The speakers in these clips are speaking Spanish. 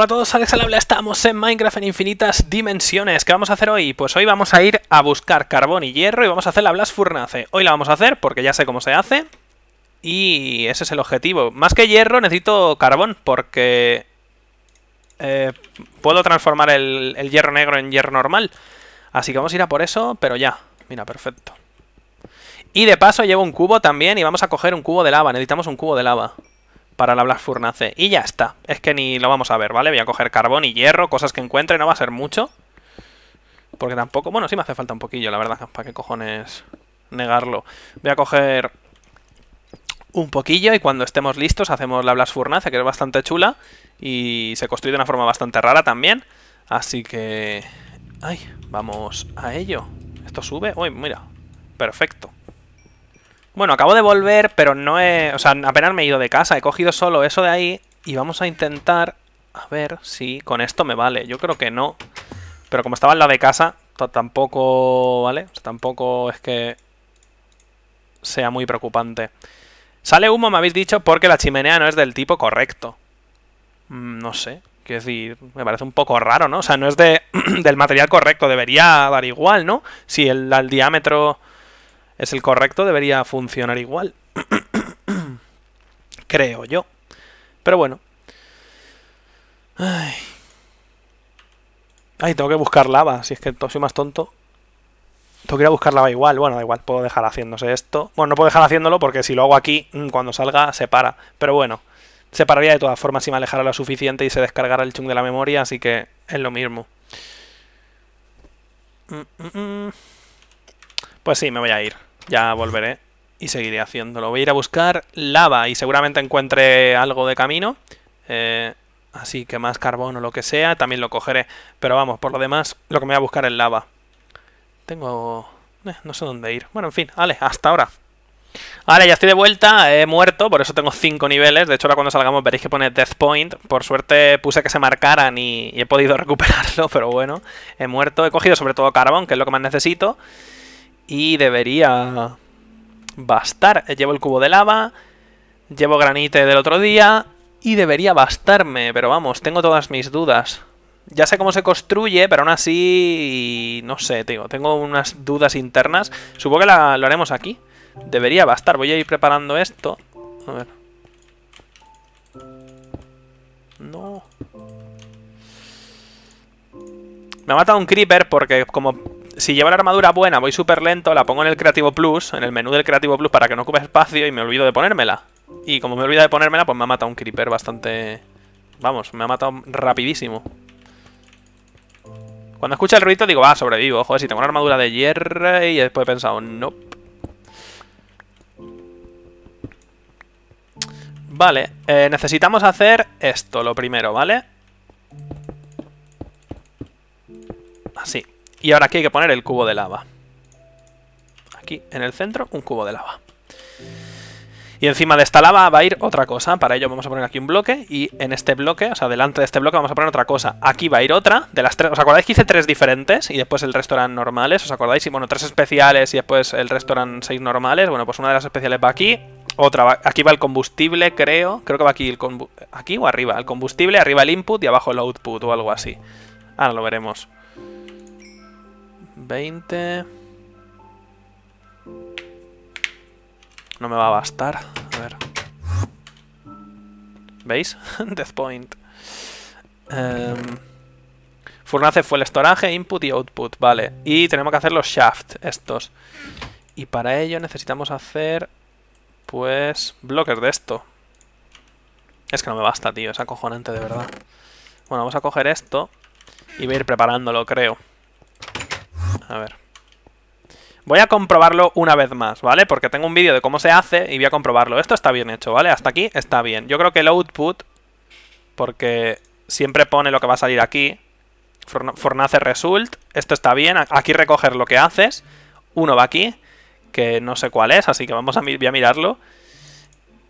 Hola a todos, Alex habla, estamos en Minecraft en infinitas dimensiones. ¿Qué vamos a hacer hoy? Pues hoy vamos a ir a buscar carbón y hierro y vamos a hacer la Blast Furnace. Hoy la vamos a hacer porque ya sé cómo se hace y ese es el objetivo. Más que hierro necesito carbón porque eh, puedo transformar el, el hierro negro en hierro normal. Así que vamos a ir a por eso, pero ya. Mira, perfecto. Y de paso llevo un cubo también y vamos a coger un cubo de lava. Necesitamos un cubo de lava para la Blast Furnace. Y ya está. Es que ni lo vamos a ver, ¿vale? Voy a coger carbón y hierro, cosas que encuentre. No va a ser mucho. Porque tampoco... Bueno, sí me hace falta un poquillo, la verdad. ¿Para qué cojones negarlo? Voy a coger un poquillo y cuando estemos listos hacemos la Blast Furnace, que es bastante chula. Y se construye de una forma bastante rara también. Así que... ¡Ay! Vamos a ello. ¿Esto sube? ¡Uy, mira! Perfecto. Bueno, acabo de volver, pero no he... O sea, apenas me he ido de casa. He cogido solo eso de ahí y vamos a intentar... A ver si con esto me vale. Yo creo que no. Pero como estaba en la de casa, tampoco... ¿Vale? tampoco es que sea muy preocupante. Sale humo, me habéis dicho, porque la chimenea no es del tipo correcto. Mm, no sé. Quiero decir, me parece un poco raro, ¿no? O sea, no es del material correcto. Debería dar igual, ¿no? Si el, el diámetro es el correcto, debería funcionar igual. Creo yo. Pero bueno. Ay. tengo que buscar lava, si es que soy más tonto. Tengo que ir a buscar lava igual. Bueno, da igual, puedo dejar haciéndose esto. Bueno, no puedo dejar haciéndolo porque si lo hago aquí, mm, cuando salga, se para. Pero bueno, se pararía de todas formas si me alejara lo suficiente y se descargara el chung de la memoria, así que es lo mismo. Mm, mm, pues sí, me voy a ir. Ya volveré y seguiré haciéndolo. Voy a ir a buscar lava y seguramente encuentre algo de camino. Eh, así que más carbón o lo que sea, también lo cogeré. Pero vamos, por lo demás, lo que me voy a buscar es lava. Tengo... Eh, no sé dónde ir. Bueno, en fin, vale, hasta ahora. Ahora ya estoy de vuelta, he muerto, por eso tengo 5 niveles. De hecho, ahora cuando salgamos veréis que pone Death Point. Por suerte puse que se marcaran y he podido recuperarlo, pero bueno, he muerto. He cogido sobre todo carbón, que es lo que más necesito. Y debería bastar. Llevo el cubo de lava, llevo granite del otro día y debería bastarme, pero vamos, tengo todas mis dudas. Ya sé cómo se construye, pero aún así, no sé, tío. tengo unas dudas internas. Supongo que lo haremos aquí. Debería bastar, voy a ir preparando esto. A ver. No. Me ha matado un creeper porque como si llevo la armadura buena, voy súper lento, la pongo en el Creativo Plus, en el menú del Creativo Plus para que no ocupe espacio y me olvido de ponérmela. Y como me olvido de ponérmela, pues me ha matado un creeper bastante... Vamos, me ha matado rapidísimo. Cuando escucha el ruido digo, ah, sobrevivo. Joder, si tengo una armadura de hierro y después he pensado, no. Nope. Vale, eh, necesitamos hacer esto, lo primero, ¿vale? Así. Y ahora aquí hay que poner el cubo de lava. Aquí en el centro, un cubo de lava. Y encima de esta lava va a ir otra cosa. Para ello vamos a poner aquí un bloque. Y en este bloque, o sea, delante de este bloque vamos a poner otra cosa. Aquí va a ir otra. De las tres. ¿Os acordáis que hice tres diferentes? Y después el resto eran normales. ¿Os acordáis? Y bueno, tres especiales y después el resto eran seis normales. Bueno, pues una de las especiales va aquí. Otra Aquí va el combustible, creo. Creo que va aquí el Aquí o arriba. El combustible, arriba el input y abajo el output o algo así. Ahora lo veremos. 20. No me va a bastar. A ver. ¿Veis? Death point. Um, Furnace fue el estoraje, input y output. Vale. Y tenemos que hacer los shaft estos. Y para ello necesitamos hacer... Pues... Bloques de esto. Es que no me basta, tío. Es acojonante, de verdad. Bueno, vamos a coger esto. Y voy a ir preparándolo, creo. A ver. Voy a comprobarlo una vez más, ¿vale? Porque tengo un vídeo de cómo se hace y voy a comprobarlo. Esto está bien hecho, ¿vale? Hasta aquí está bien. Yo creo que el output, porque siempre pone lo que va a salir aquí. Fornace result. Esto está bien. Aquí recoger lo que haces. Uno va aquí, que no sé cuál es, así que vamos a, voy a mirarlo.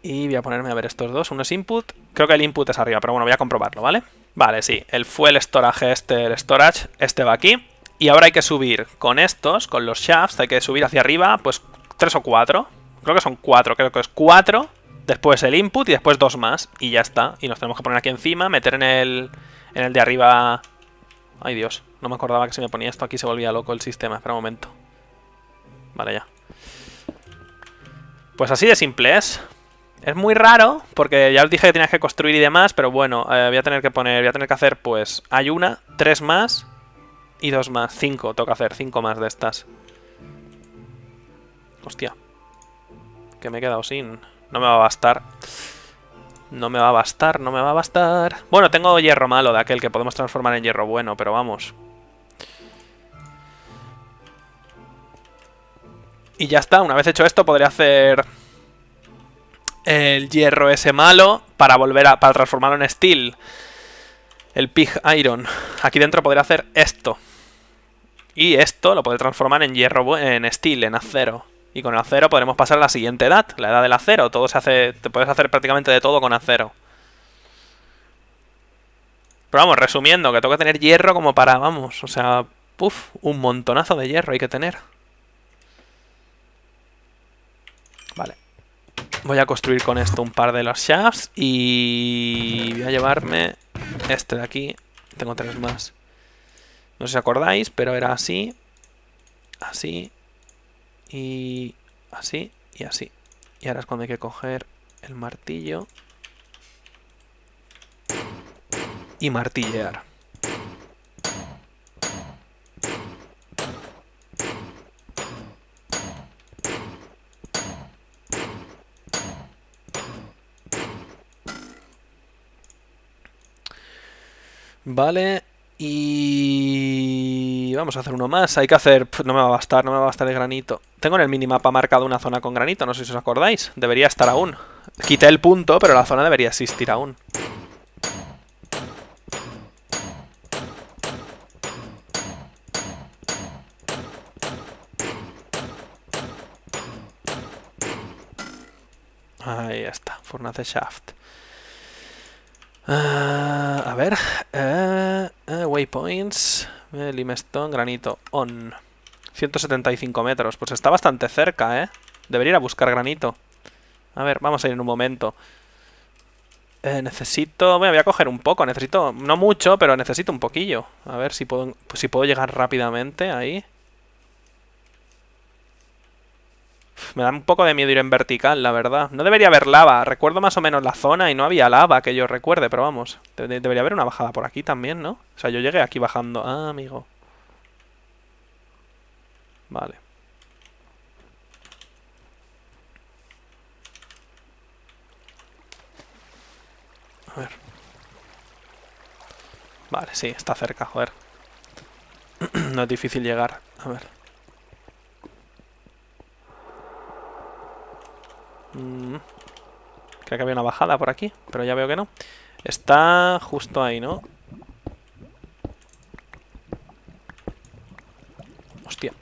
Y voy a ponerme a ver estos dos. Uno es input. Creo que el input es arriba, pero bueno, voy a comprobarlo, ¿vale? Vale, sí. El fuel storage este, el storage, este va aquí. Y ahora hay que subir con estos, con los shafts, hay que subir hacia arriba, pues tres o cuatro. Creo que son cuatro, creo que es cuatro. Después el input y después dos más. Y ya está. Y nos tenemos que poner aquí encima, meter en el, en el de arriba... Ay Dios, no me acordaba que si me ponía esto aquí se volvía loco el sistema. Espera un momento. Vale, ya. Pues así de simple es. Es muy raro, porque ya os dije que tenías que construir y demás, pero bueno, eh, voy a tener que poner, voy a tener que hacer pues hay una, tres más, y dos más, cinco, toca hacer cinco más de estas. Hostia. Que me he quedado sin... No me va a bastar. No me va a bastar, no me va a bastar. Bueno, tengo hierro malo de aquel que podemos transformar en hierro bueno, pero vamos. Y ya está, una vez hecho esto Podría hacer el hierro ese malo para volver a para transformarlo en steel. El pig iron. Aquí dentro podría hacer esto. Y esto lo puede transformar en hierro, en steel, en acero. Y con el acero podremos pasar a la siguiente edad, la edad del acero. Todo se hace, te puedes hacer prácticamente de todo con acero. Pero vamos, resumiendo, que tengo que tener hierro como para, vamos, o sea, puff, un montonazo de hierro hay que tener. Vale. Voy a construir con esto un par de los shafts y voy a llevarme este de aquí. Tengo tres más. No sé si acordáis, pero era así, así, y así, y así. Y ahora es cuando hay que coger el martillo y martillear. Vale, y vamos a hacer uno más. Hay que hacer... No me va a bastar, no me va a bastar el granito. Tengo en el minimapa marcado una zona con granito, no sé si os acordáis. Debería estar aún. Quité el punto, pero la zona debería existir aún. Ahí está, Furnace Shaft. Ah, a ver. Eh, eh, waypoints. Eh, limestone, granito. On. 175 metros. Pues está bastante cerca, ¿eh? Debería ir a buscar granito. A ver, vamos a ir en un momento. necesito... Me voy a coger un poco. Necesito... No mucho, pero necesito un poquillo. A ver si puedo, si puedo llegar rápidamente ahí. me da un poco de miedo ir en vertical, la verdad. No debería haber lava. Recuerdo más o menos la zona y no había lava que yo recuerde, pero vamos. debería haber una bajada por aquí también, ¿no? O sea, yo llegué aquí bajando. Ah, amigo. Vale. A ver. Vale, sí, está cerca, joder. no es difícil llegar. A ver. Mm. Creo que había una bajada por aquí, pero ya veo que no. Está justo ahí, ¿no? Hostia.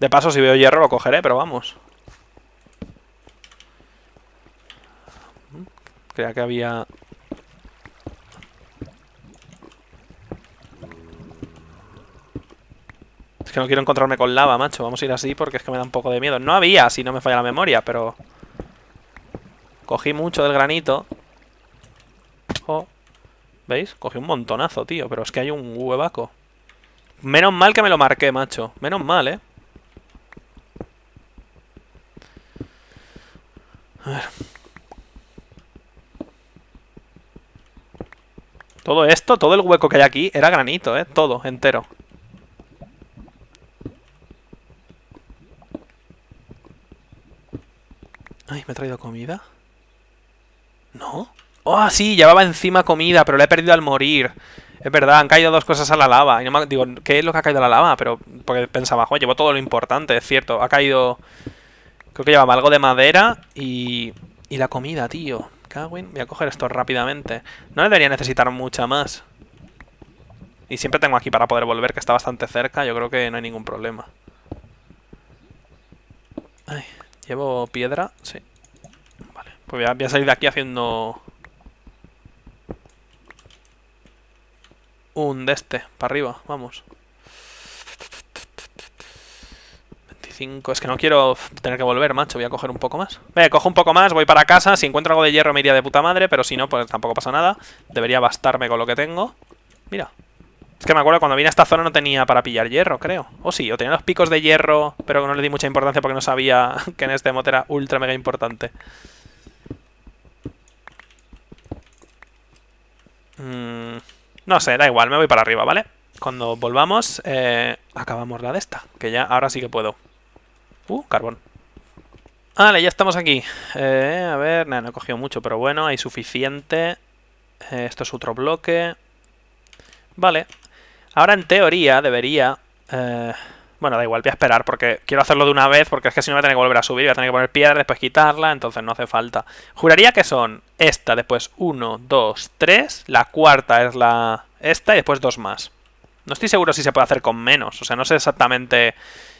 De paso, si veo hierro lo cogeré, pero vamos. Mm. Creía que había no quiero encontrarme con lava, macho. Vamos a ir así porque es que me da un poco de miedo. No había, si no me falla la memoria, pero... Cogí mucho del granito. ¿Veis? Cogí un montonazo, tío. Pero es que hay un huevaco. Menos mal que me lo marqué, macho. Menos mal, ¿eh? A ver. Todo esto, todo el hueco que hay aquí, era granito, ¿eh? Todo, entero. Ay, ¿me ha traído comida? ¿No? ¡Oh, sí! Llevaba encima comida, pero la he perdido al morir. Es verdad, han caído dos cosas a la lava. Y no me... Digo, ¿qué es lo que ha caído a la lava? Pero porque pensaba, joder, llevo todo lo importante, es cierto. Ha caído... Creo que llevaba algo de madera y... Y la comida, tío. Cagüen. Voy a coger esto rápidamente. No debería necesitar mucha más. Y siempre tengo aquí para poder volver, que está bastante cerca. Yo creo que no hay ningún problema. Ay... Llevo piedra, sí. Vale, pues voy a, salir de aquí haciendo... Un de este, para arriba, vamos. 25, es que no quiero tener que volver, macho, voy a coger un poco más. Vale, cojo un poco más, voy para casa, si encuentro algo de hierro me iría de puta madre, pero si no, pues tampoco pasa nada. Debería bastarme con lo que tengo. Mira, es que me acuerdo cuando vine a esta zona no tenía para pillar hierro, creo. O sí, o tenía los picos de hierro, pero no le di mucha importancia porque no sabía que en este mote era ultra mega importante. Mm, no sé, da igual, me voy para arriba, ¿vale? Cuando volvamos, eh, acabamos la de esta, que ya ahora sí que puedo. Uh, carbón. Vale, ya estamos aquí. Eh, a ver, no he cogido mucho, pero bueno, hay suficiente. Eh, esto es otro bloque. Vale, Ahora en teoría debería... Eh, bueno, da igual, voy a esperar porque quiero hacerlo de una vez porque es que si no voy a tener que volver a subir, voy a tener que poner piedra, después quitarla, entonces no hace falta. Juraría que son esta, después 1, 2, 3, la cuarta es la esta y después dos más. No estoy seguro si se puede hacer con menos, o sea, no sé exactamente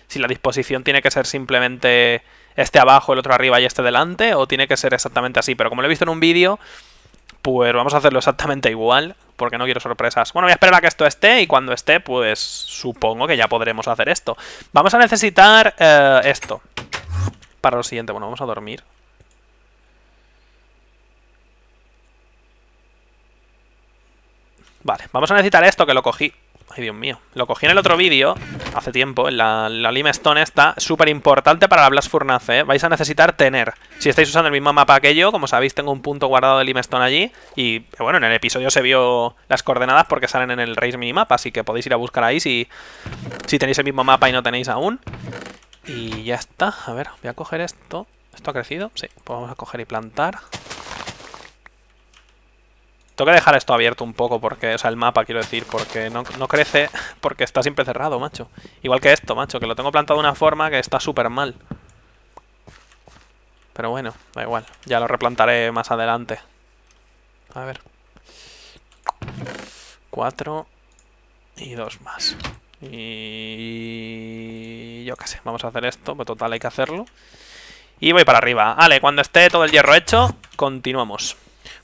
si la disposición tiene que ser simplemente este abajo, el otro arriba y este delante, o tiene que ser exactamente así, pero como lo he visto en un vídeo, pues vamos a hacerlo exactamente igual, porque no quiero sorpresas. Bueno, voy a esperar a que esto esté y cuando esté, pues supongo que ya podremos hacer esto. Vamos a necesitar eh, esto para lo siguiente. Bueno, vamos a dormir. Vale, vamos a necesitar esto que lo cogí Dios mío. Lo cogí en el otro vídeo, hace tiempo, en la, limestone está súper importante para la Blast Furnace, ¿eh? Vais a necesitar tener. Si estáis usando el mismo mapa que yo, como sabéis, tengo un punto guardado de limestone allí. Y, eh, bueno, en el episodio se vio las coordenadas porque salen en el Race Minimap, así que podéis ir a buscar ahí si, si tenéis el mismo mapa y no tenéis aún. Y ya está. A ver, voy a coger esto. ¿Esto ha crecido? Sí, podemos pues a coger y plantar. Tengo que dejar esto abierto un poco porque, o sea, el mapa quiero decir, porque no, crece, porque está siempre cerrado, macho. Igual que esto, macho, que lo tengo plantado de una forma que está súper mal. Pero bueno, da igual, ya lo replantaré más adelante. A ver. Cuatro y dos más. Y yo qué sé, vamos a hacer esto, pero pues total hay que hacerlo. Y voy para arriba. Vale, cuando esté todo el hierro hecho, continuamos.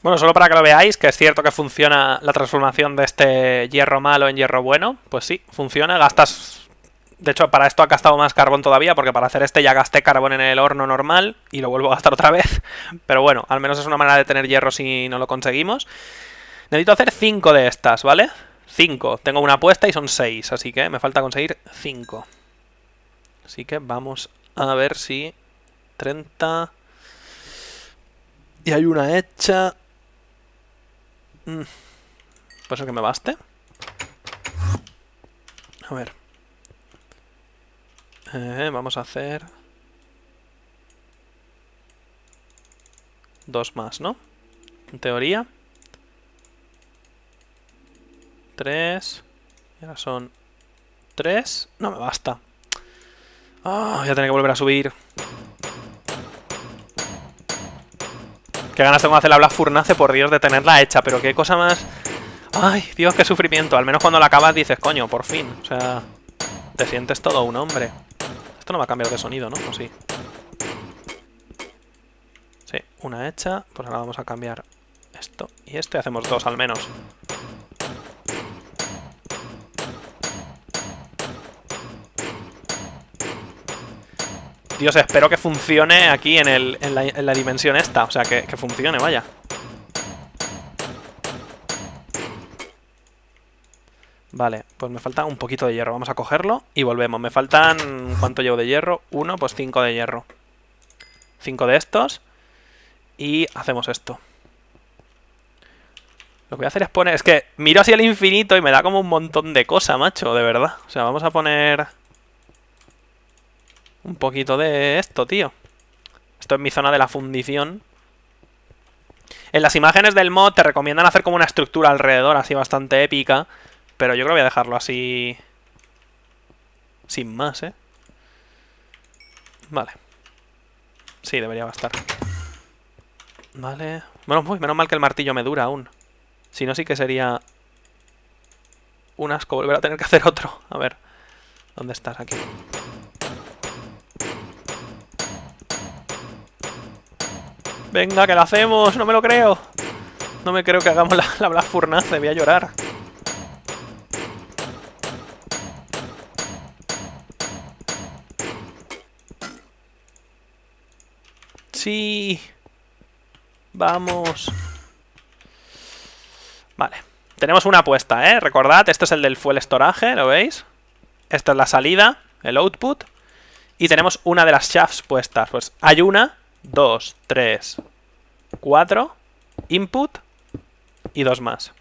Bueno, solo para que lo veáis, que es cierto que funciona la transformación de este hierro malo en hierro bueno. Pues sí, funciona. Gastas... De hecho, para esto ha gastado más carbón todavía, porque para hacer este ya gasté carbón en el horno normal y lo vuelvo a gastar otra vez. Pero bueno, al menos es una manera de tener hierro si no lo conseguimos. Necesito hacer 5 de estas, ¿vale? 5. Tengo una apuesta y son 6, así que me falta conseguir 5. Así que vamos a ver si... 30... Y hay una hecha... Mm. eso que me baste? A ver. Eh, vamos a hacer... Dos más, ¿no? En teoría. Tres. ahora son... Tres. No me basta. Ah, oh, que volver a subir. Qué ganas tengo de hacer la Furnace, por Dios, de tenerla hecha. Pero qué cosa más... Ay, Dios, qué sufrimiento. Al menos cuando la acabas dices, coño, por fin. O sea, te sientes todo un hombre. Esto no va a cambiar de sonido, ¿no? Pues sí? Sí, una hecha. Pues ahora vamos a cambiar esto y esto. Y hacemos dos al menos. Dios, espero que funcione aquí en, la, dimensión esta. O sea, que, funcione, vaya. Vale, pues me falta un poquito de hierro. Vamos a cogerlo y volvemos. Me faltan... ¿Cuánto llevo de hierro? Uno, pues cinco de hierro. Cinco de estos. Y hacemos esto. Lo que voy a hacer es poner... Es que miro hacia el infinito y me da como un montón de cosas, macho, de verdad. O sea, vamos a poner... Un poquito de esto, tío. Esto es mi zona de la fundición. En las imágenes del mod te recomiendan hacer como una estructura alrededor, así bastante épica. Pero yo creo que voy a dejarlo así... Sin más, ¿eh? Vale. Sí, debería bastar. Vale. Menos, menos mal que el martillo me dura aún. Si no, sí que sería... Un asco volver a tener que hacer otro. A ver. ¿Dónde estás? Aquí. Venga, que lo hacemos. No me lo creo. No me creo que hagamos la, la Black Furnace. Voy a llorar. Sí. Vamos. Vale. Tenemos una apuesta, ¿eh? Recordad, este es el del fuel storage, ¿lo veis? Esta es la salida, el output. Y tenemos una de las shafts puestas. Pues hay una Dos, tres, cuatro, input y dos más.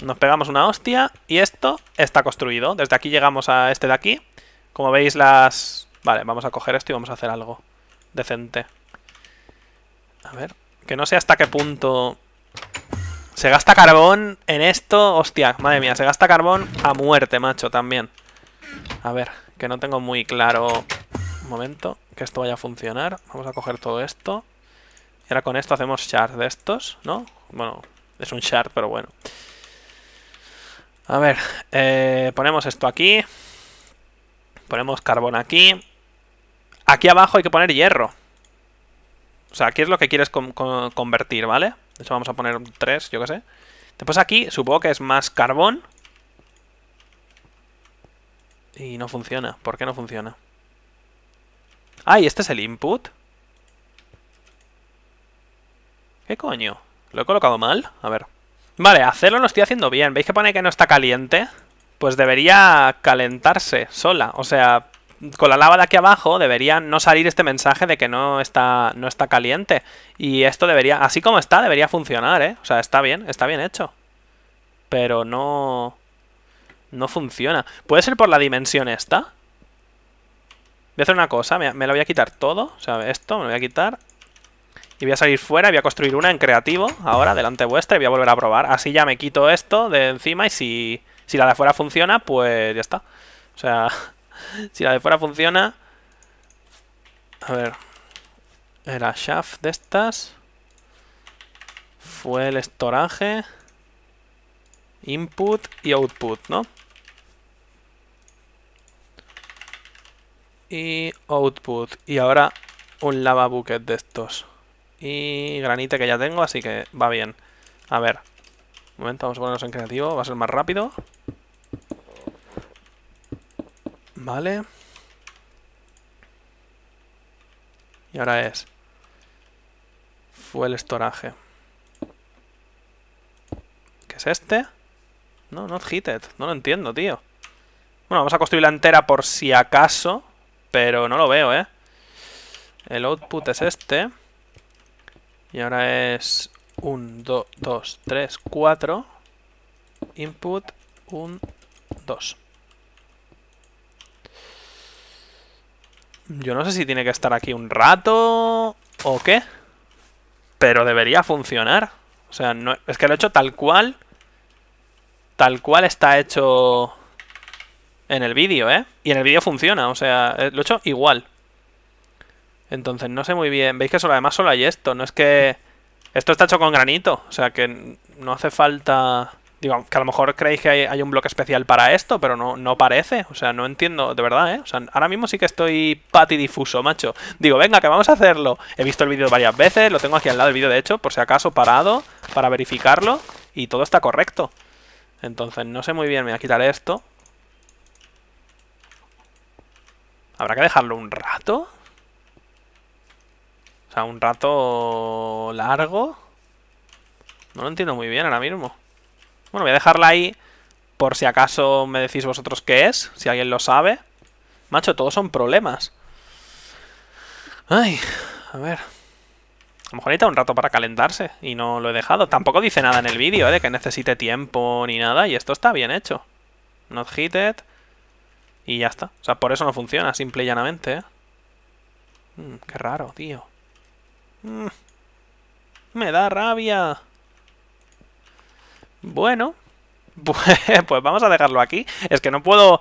Nos pegamos una hostia y esto está construido. Desde aquí llegamos a este de aquí. Como veis las... Vale, vamos a coger esto y vamos a hacer algo decente. A ver, que no sé hasta qué punto... Se gasta carbón en esto... Hostia, madre mía, se gasta carbón a muerte, macho, también. A ver, que no tengo muy claro momento, que esto vaya a funcionar. Vamos a coger todo esto. Y ahora con esto hacemos shard de estos, ¿no? Bueno, es un shard, pero bueno. A ver, eh, ponemos esto aquí. Ponemos carbón aquí. Aquí abajo hay que poner hierro. O sea, aquí es lo que quieres convertir, ¿vale? De hecho vamos a poner 3, yo qué sé. Después aquí supongo que es más carbón. Y no funciona. ¿Por qué no funciona? Ah, y este es el input. ¿Qué coño? ¿Lo he colocado mal? A ver. Vale, hacerlo lo estoy haciendo bien. ¿Veis que pone que no está caliente? Pues debería calentarse sola. O sea, con la lava de aquí abajo debería no salir este mensaje de que no está, no está caliente. Y esto debería, así como está, debería funcionar, ¿eh? O sea, está bien, está bien hecho. Pero no... No funciona. ¿Puede ser por la dimensión esta? Voy a hacer una cosa, me, lo voy a quitar todo. O sea, esto me lo voy a quitar. Y voy a salir fuera y voy a construir una en creativo ahora, delante vuestra, y voy a volver a probar. Así ya me quito esto de encima y si, si la de fuera funciona, pues ya está. O sea, si la de fuera funciona... A ver... Era shaft de estas. Fue el estoraje. Input y output, ¿no? y output. Y ahora un lava bucket de estos. Y granite que ya tengo, así que va bien. A ver. Un momento, vamos a ponernos en creativo. Va a ser más rápido. Vale. Y ahora es... Fue el estoraje. ¿Qué es este? No, not heated. No lo entiendo, tío. Bueno, vamos a construir la entera por si acaso. Pero no lo veo, ¿eh? El output es este. Y ahora es 1, 2, 2, 3, 4. Input 1, 2. Yo no sé si tiene que estar aquí un rato o qué. Pero debería funcionar. O sea, no, es que lo he hecho tal cual. Tal cual está hecho en el vídeo, ¿eh? Y en el vídeo funciona, o sea, eh, lo he hecho igual. Entonces, no sé muy bien. Veis que solo, además solo hay esto, no es que... Esto está hecho con granito, o sea que no hace falta... Digo, que a lo mejor creéis que hay, un bloque especial para esto, pero no, parece. O sea, no entiendo, de verdad, ¿eh? O sea, ahora mismo sí que estoy patidifuso, macho. Digo, venga, que vamos a hacerlo. He visto el vídeo varias veces, lo tengo aquí al lado el vídeo, de hecho, por si acaso, parado, para verificarlo. Y todo está correcto. Entonces, no sé muy bien, me voy a quitar esto. ¿Habrá que dejarlo un rato? O sea, un rato largo. No lo entiendo muy bien ahora mismo. Bueno, voy a dejarla ahí por si acaso me decís vosotros qué es, si alguien lo sabe. Macho, todos son problemas. Ay, a ver. A lo mejor necesita un rato para calentarse y no lo he dejado. Tampoco dice nada en el vídeo, ¿eh? De que necesite tiempo ni nada y esto está bien hecho. Not heated. Y ya está. O sea, por eso no funciona, simple y llanamente, ¿eh? Mm, qué raro, tío. Mm. me da rabia. Bueno. Pues, pues, vamos a dejarlo aquí. Es que no puedo...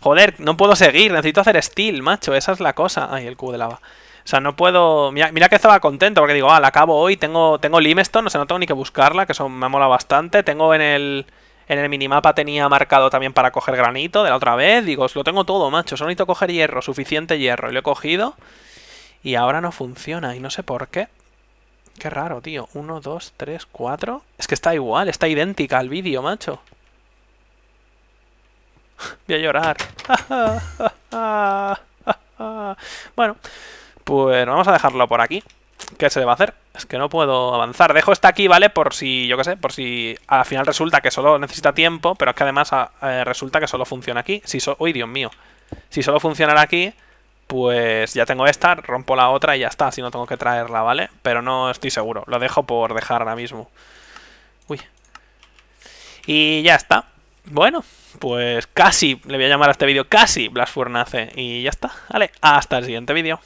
Joder, no puedo seguir. Necesito hacer steel, macho. Esa es la cosa. Ay, el cubo de lava. O sea, no puedo... Mira, que estaba contento porque digo, ah, la acabo hoy, tengo, tengo Limestone, o sea, no tengo ni que buscarla, que eso me mola bastante. Tengo en el... En el minimapa tenía marcado también para coger granito de la otra vez. Digo, lo tengo todo, macho. Solo necesito coger hierro, suficiente hierro. Y lo he cogido. Y ahora no funciona. Y no sé por qué. Qué raro, tío. Uno, dos, tres, cuatro. Es que está igual, está idéntica al vídeo, macho. Voy a llorar. bueno, pues vamos a dejarlo por aquí. ¿Qué se le va a hacer? Es que no puedo avanzar. Dejo esta aquí, ¿vale? Por si, yo qué sé, por si al final resulta que solo necesita tiempo, pero es que además ah, eh, resulta que solo funciona aquí. Si ¡Uy, Dios mío! Si solo funcionara aquí, pues ya tengo esta, rompo la otra y ya está. Si no tengo que traerla, ¿vale? Pero no estoy seguro. Lo dejo por dejar ahora mismo. Uy. Y ya está. Bueno, pues casi, le voy a llamar a este vídeo casi Blasfurnace. Y ya está. Vale, hasta el siguiente vídeo.